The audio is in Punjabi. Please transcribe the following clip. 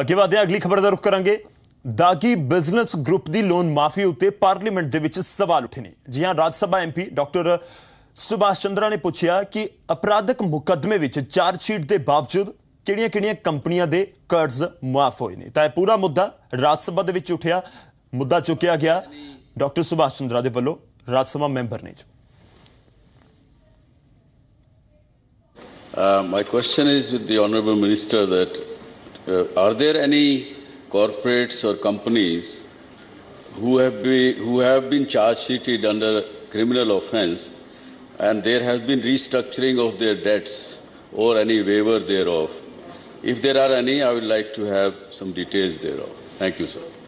ਅੱਗੇ ਵਧਦੇ ਅਗਲੀ ਖਬਰ ਦਾ ਰੁਖ ਕਰਾਂਗੇ ਦਾਗੀ ਬਿਜ਼ਨਸ ਗਰੁੱਪ ਦੀ ਲੋਨ ਮਾਫੀ ਉੱਤੇ ਪਾਰਲੀਮੈਂਟ ਦੇ ਵਿੱਚ ਸਵਾਲ ਉੱਠੇ ਨੇ ਜੀ ਹਾਂ ਰਾਜ ਸਭਾ ਐਮਪੀ ਡਾਕਟਰ ਸੁਭਾਸ਼ ਚੰਦਰਾ ਨੇ ਪੁੱਛਿਆ ਕਿ ਅਪਰਾਧਕ ਮੁਕੱਦਮੇ ਵਿੱਚ ਚਾਰਜ ਸ਼ੀਟ ਦੇ ਬਾਵਜੂਦ ਕਿਹੜੀਆਂ-ਕਿਹੜੀਆਂ ਕੰਪਨੀਆਂ ਦੇ ਕਰਜ਼ ਮਾਫ ਹੋਏ ਨੇ ਤਾਂ ਇਹ ਪੂਰਾ ਮੁੱਦਾ ਰਾਜ ਸਭਾ ਦੇ ਵਿੱਚ ਉੱਠਿਆ ਮੁੱਦਾ ਚੁੱਕਿਆ ਗਿਆ ਡਾਕਟਰ ਸੁਭਾਸ਼ ਚੰਦਰਾ ਦੇ ਵੱਲੋਂ ਰਾਜ ਸਭਾ ਮੈਂਬਰ ਨੇ ਜੋ my question is with the honourable minister that uh, are there any corporates or companies who have, been who have been charged under criminal offense and there has been restructuring of their debts or any waiver thereof? If there are any, I would like to have some details thereof. Thank you, sir.